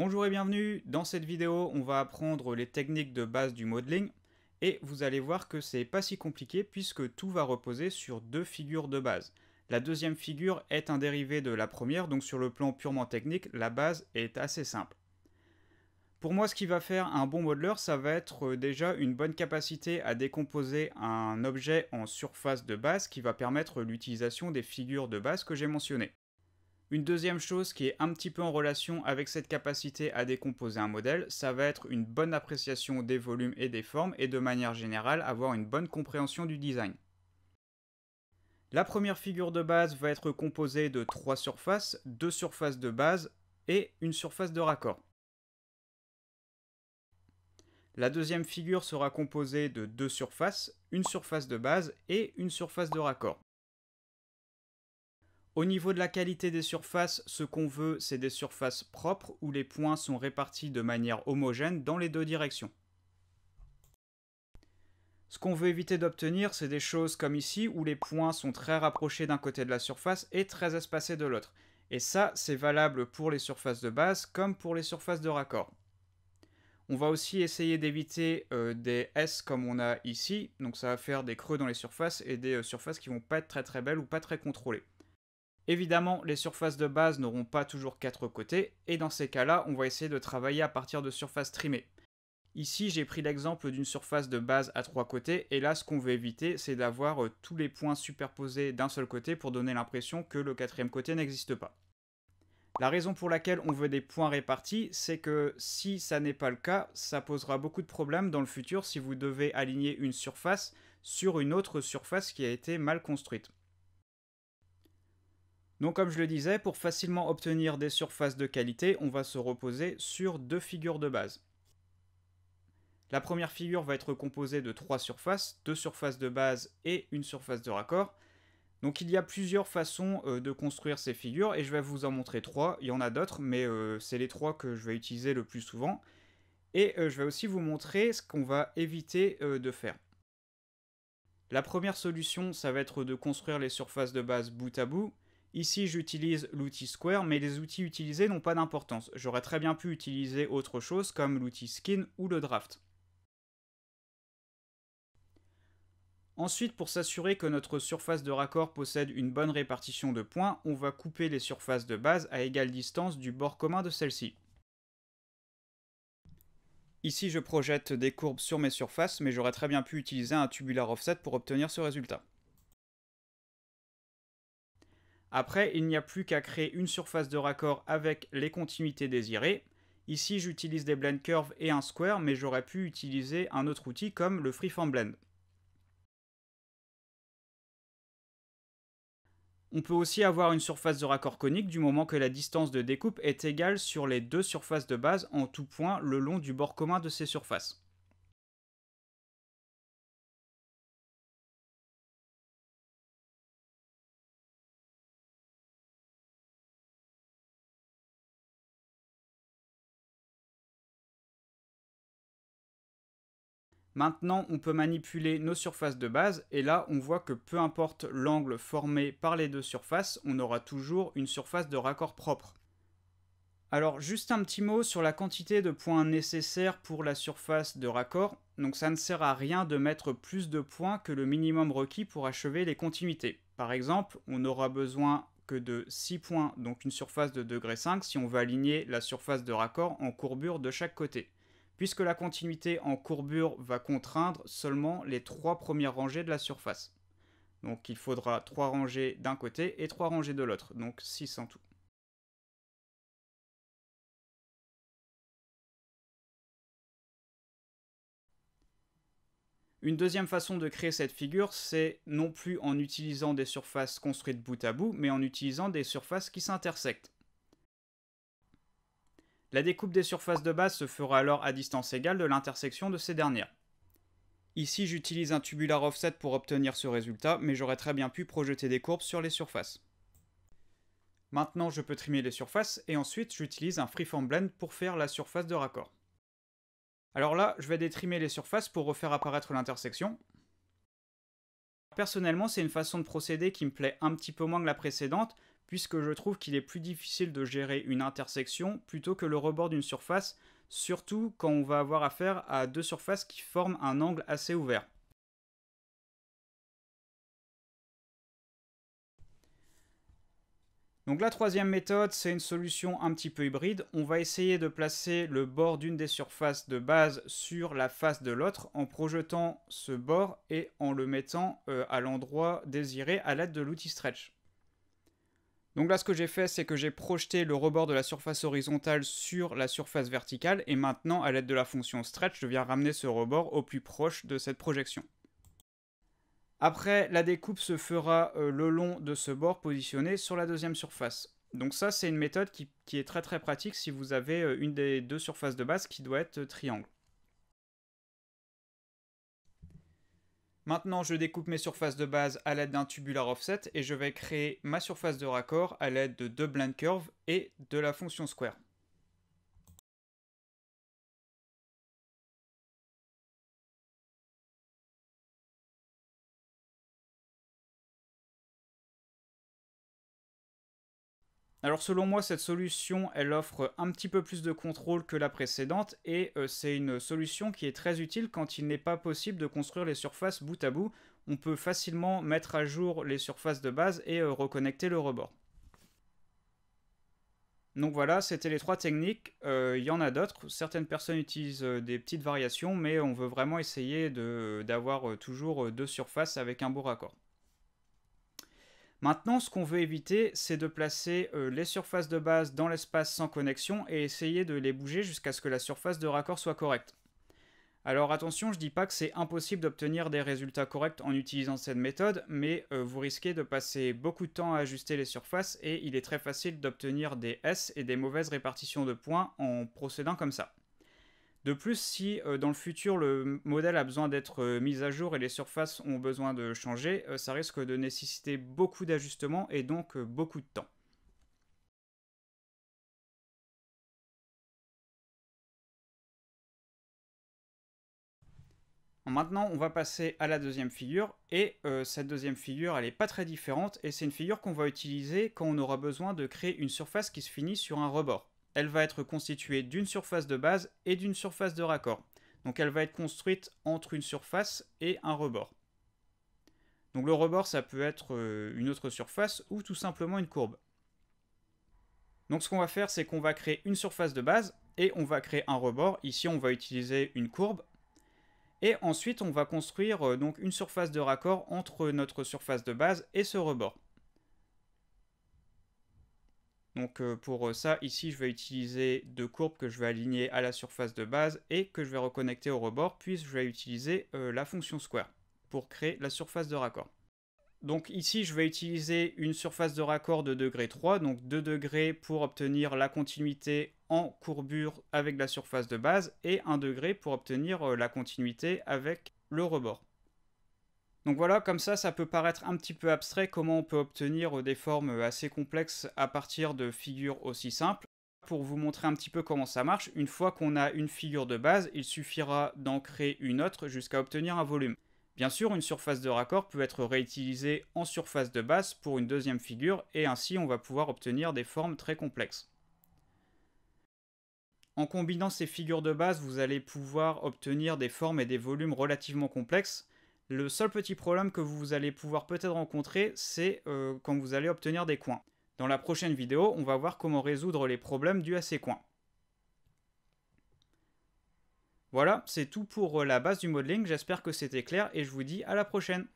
Bonjour et bienvenue, dans cette vidéo on va apprendre les techniques de base du modeling et vous allez voir que c'est pas si compliqué puisque tout va reposer sur deux figures de base. La deuxième figure est un dérivé de la première donc sur le plan purement technique la base est assez simple. Pour moi ce qui va faire un bon modeleur ça va être déjà une bonne capacité à décomposer un objet en surface de base qui va permettre l'utilisation des figures de base que j'ai mentionnées. Une deuxième chose qui est un petit peu en relation avec cette capacité à décomposer un modèle, ça va être une bonne appréciation des volumes et des formes et de manière générale avoir une bonne compréhension du design. La première figure de base va être composée de trois surfaces, deux surfaces de base et une surface de raccord. La deuxième figure sera composée de deux surfaces, une surface de base et une surface de raccord. Au niveau de la qualité des surfaces, ce qu'on veut, c'est des surfaces propres où les points sont répartis de manière homogène dans les deux directions. Ce qu'on veut éviter d'obtenir, c'est des choses comme ici où les points sont très rapprochés d'un côté de la surface et très espacés de l'autre. Et ça, c'est valable pour les surfaces de base comme pour les surfaces de raccord. On va aussi essayer d'éviter euh, des S comme on a ici, donc ça va faire des creux dans les surfaces et des euh, surfaces qui vont pas être très très belles ou pas très contrôlées. Évidemment, les surfaces de base n'auront pas toujours quatre côtés, et dans ces cas-là, on va essayer de travailler à partir de surfaces trimées. Ici, j'ai pris l'exemple d'une surface de base à trois côtés, et là, ce qu'on veut éviter, c'est d'avoir euh, tous les points superposés d'un seul côté pour donner l'impression que le quatrième côté n'existe pas. La raison pour laquelle on veut des points répartis, c'est que si ça n'est pas le cas, ça posera beaucoup de problèmes dans le futur si vous devez aligner une surface sur une autre surface qui a été mal construite. Donc comme je le disais, pour facilement obtenir des surfaces de qualité, on va se reposer sur deux figures de base. La première figure va être composée de trois surfaces, deux surfaces de base et une surface de raccord. Donc il y a plusieurs façons euh, de construire ces figures et je vais vous en montrer trois, il y en a d'autres mais euh, c'est les trois que je vais utiliser le plus souvent. Et euh, je vais aussi vous montrer ce qu'on va éviter de faire. La première solution ça va être de construire les surfaces de base bout à bout, Ici, j'utilise l'outil Square, mais les outils utilisés n'ont pas d'importance. J'aurais très bien pu utiliser autre chose comme l'outil Skin ou le Draft. Ensuite, pour s'assurer que notre surface de raccord possède une bonne répartition de points, on va couper les surfaces de base à égale distance du bord commun de celle-ci. Ici, je projette des courbes sur mes surfaces, mais j'aurais très bien pu utiliser un tubular offset pour obtenir ce résultat. Après, il n'y a plus qu'à créer une surface de raccord avec les continuités désirées. Ici, j'utilise des blend curves et un square, mais j'aurais pu utiliser un autre outil comme le freeform blend. On peut aussi avoir une surface de raccord conique du moment que la distance de découpe est égale sur les deux surfaces de base en tout point le long du bord commun de ces surfaces. Maintenant, on peut manipuler nos surfaces de base et là, on voit que peu importe l'angle formé par les deux surfaces, on aura toujours une surface de raccord propre. Alors juste un petit mot sur la quantité de points nécessaires pour la surface de raccord. Donc ça ne sert à rien de mettre plus de points que le minimum requis pour achever les continuités. Par exemple, on n'aura besoin que de 6 points, donc une surface de degré 5, si on veut aligner la surface de raccord en courbure de chaque côté puisque la continuité en courbure va contraindre seulement les trois premières rangées de la surface. Donc il faudra trois rangées d'un côté et trois rangées de l'autre, donc 6 en tout. Une deuxième façon de créer cette figure, c'est non plus en utilisant des surfaces construites bout à bout, mais en utilisant des surfaces qui s'intersectent. La découpe des surfaces de base se fera alors à distance égale de l'intersection de ces dernières. Ici, j'utilise un tubular offset pour obtenir ce résultat, mais j'aurais très bien pu projeter des courbes sur les surfaces. Maintenant, je peux trimer les surfaces, et ensuite, j'utilise un Freeform Blend pour faire la surface de raccord. Alors là, je vais détrimer les surfaces pour refaire apparaître l'intersection. Personnellement, c'est une façon de procéder qui me plaît un petit peu moins que la précédente, puisque je trouve qu'il est plus difficile de gérer une intersection plutôt que le rebord d'une surface, surtout quand on va avoir affaire à deux surfaces qui forment un angle assez ouvert. Donc la troisième méthode, c'est une solution un petit peu hybride. On va essayer de placer le bord d'une des surfaces de base sur la face de l'autre en projetant ce bord et en le mettant euh, à l'endroit désiré à l'aide de l'outil stretch. Donc là, ce que j'ai fait, c'est que j'ai projeté le rebord de la surface horizontale sur la surface verticale, et maintenant, à l'aide de la fonction stretch, je viens ramener ce rebord au plus proche de cette projection. Après, la découpe se fera euh, le long de ce bord positionné sur la deuxième surface. Donc ça, c'est une méthode qui, qui, est très très pratique si vous avez euh, une des deux surfaces de base qui doit être euh, triangle. Maintenant, je découpe mes surfaces de base à l'aide d'un tubular offset et je vais créer ma surface de raccord à l'aide de deux blind curves et de la fonction square. Alors selon moi, cette solution, elle offre un petit peu plus de contrôle que la précédente et euh, c'est une solution qui est très utile quand il n'est pas possible de construire les surfaces bout à bout. On peut facilement mettre à jour les surfaces de base et euh, reconnecter le rebord. Donc voilà, c'était les trois techniques. Euh, il y en a d'autres. Certaines personnes utilisent des petites variations, mais on veut vraiment essayer d'avoir toujours deux surfaces avec un beau raccord. Maintenant, ce qu'on veut éviter, c'est de placer euh, les surfaces de base dans l'espace sans connexion et essayer de les bouger jusqu'à ce que la surface de raccord soit correcte. Alors attention, je dis pas que c'est impossible d'obtenir des résultats corrects en utilisant cette méthode, mais euh, vous risquez de passer beaucoup de temps à ajuster les surfaces et il est très facile d'obtenir des S et des mauvaises répartitions de points en procédant comme ça. De plus, si euh, dans le futur le modèle a besoin d'être euh, mis à jour et les surfaces ont besoin de changer, euh, ça risque de nécessiter beaucoup d'ajustements et donc beaucoup de temps. Maintenant, on va passer à la deuxième figure, et cette deuxième figure, elle n'est pas très différente, et c'est une figure qu'on va utiliser quand on aura besoin de créer une surface qui se finit sur un rebord elle va être constituée d'une surface de base et d'une surface de raccord. Donc elle va être construite entre une surface et un rebord. Donc le rebord, ça peut être euh, une autre surface ou tout simplement une courbe. Donc ce qu'on va faire, c'est qu'on va créer une surface de base et on va créer un rebord. Ici, on va utiliser une courbe. Et ensuite, on va construire euh, donc une surface de raccord entre notre surface de base et ce rebord. Donc euh, pour euh, ça, ici, je vais utiliser deux courbes que je vais aligner à la surface de base et que je vais reconnecter au rebord, puis je vais utiliser euh, la fonction square pour créer la surface de raccord. Donc ici, je vais utiliser une surface de raccord de degré 3, donc 2 degrés pour obtenir la continuité en courbure avec la surface de base et 1 degré pour obtenir la continuité avec le rebord. Donc voilà, comme ça, ça peut paraître un petit peu abstrait comment on peut obtenir euh, des formes euh, assez complexes à partir de figures aussi simples. Pour vous montrer un petit peu comment ça marche, une fois qu'on a une figure de base, il suffira d'en créer une autre jusqu'à obtenir un volume. Bien sûr, une surface de raccord peut être réutilisée en surface de base pour une deuxième figure, et ainsi on va pouvoir obtenir des formes très complexes. En combinant ces figures de base, vous allez pouvoir obtenir des formes et des volumes relativement complexes, le seul petit problème que vous allez pouvoir peut-être rencontrer, c'est euh, quand vous allez obtenir des coins. Dans la prochaine vidéo, on va voir comment résoudre les problèmes dus à ces coins. Voilà, c'est tout pour euh, la base du modeling, j'espère que c'était clair et je vous dis à la prochaine